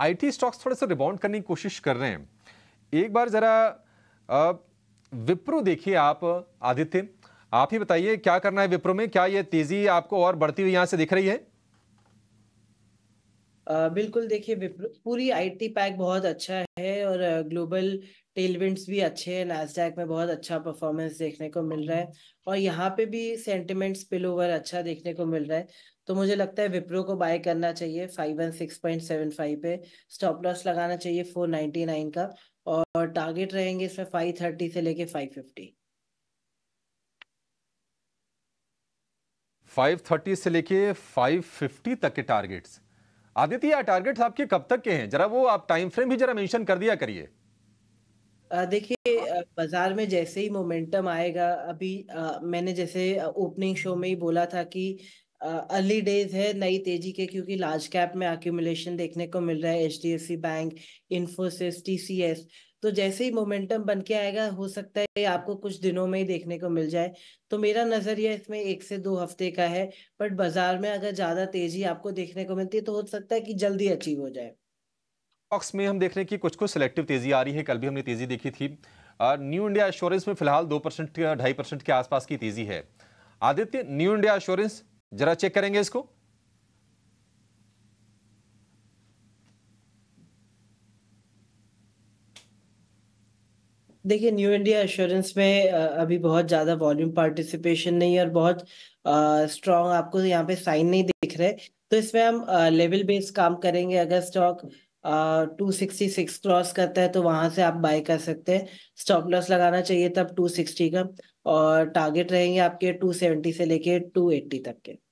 IT stocks थोड़े से rebound करने की कोशिश कर रहे हैं एक बार ज़रा विप्रो देखिए आप आदित्य आप ही बताइए क्या करना है विप्रो में क्या ये तेज़ी आपको और बढ़ती हुई यहां से दिख रही है बिल्कुल देखिए पूरी आईटी पैक बहुत अच्छा है और ग्लोबल टेलविंड्स भी अच्छे हैं नैसडैक में बहुत अच्छा परफॉर्मेंस देखने को मिल रहा है और यहाँ पे भी सेंटिमेंट स्पिल ओवर अच्छा देखने को मिल रहा है तो मुझे लगता है विप्रो को बाय करना चाहिए five one six point seven five पे स्टॉप लॉस लगाना चाहिए फोर नाइन्टी नाइन का और टारगेट रहेंगे इसमें फाइव थर्टी से लेके फाइव फिफ्टी फाइव थर्टी से लेके फाइव फिफ्टी तक के टारगेट्स आदित्य टारगेट्स आपके कब तक के हैं जरा वो आप टाइम फ्रेम भी जरा मेंशन कर दिया करिए देखिए बाजार में जैसे ही मोमेंटम आएगा अभी आ, मैंने जैसे ओपनिंग शो में ही बोला था कि अर्ली डेज है नई तेजी के क्योंकि लार्ज कैप में अक्यूमुलेशन देखने को मिल रहा है H D F C bank Infosys T C S तो जैसे ही मोमेंटम बन के आएगा हो सकता है आपको कुछ दिनों में ही देखने को मिल जाए तो मेरा नजरिया इसमें एक से दो हफ्ते का है बट बाजार में अगर ज्यादा तेजी आपको देखने को मिलती है तो हो सकता है कि जल्दी अचीव हो जाए स्टॉक्स में हम देख रहे हैं कि कुछ कुछ सिलेक्टिव तेजी आ रही है कल भी हमने तेजी देखी थी न्यू इंडिया एश्योरेंस में फिलहाल दो परसेंट ढाई परसेंट के आसपास की तेजी है आदित्य न्यू इंडिया एश्योरेंस जरा चेक करेंगे इसको देखिए न्यू इंडिया एश्योरेंस में अभी बहुत ज़्यादा वॉल्यूम पार्टिसिपेशन नहीं और बहुत स्ट्रॉन्ग आपको यहाँ पे साइन नहीं दिख रहे तो इसमें हम लेवल बेस्ड काम करेंगे अगर stock two sixty six cross करता है तो वहां से आप बाय कर सकते हैं स्टॉप लॉस लगाना चाहिए तब टू सिक्सटी का और टारगेट रहेंगे आपके टू सेवेंटी से लेके टू एट्टी तक के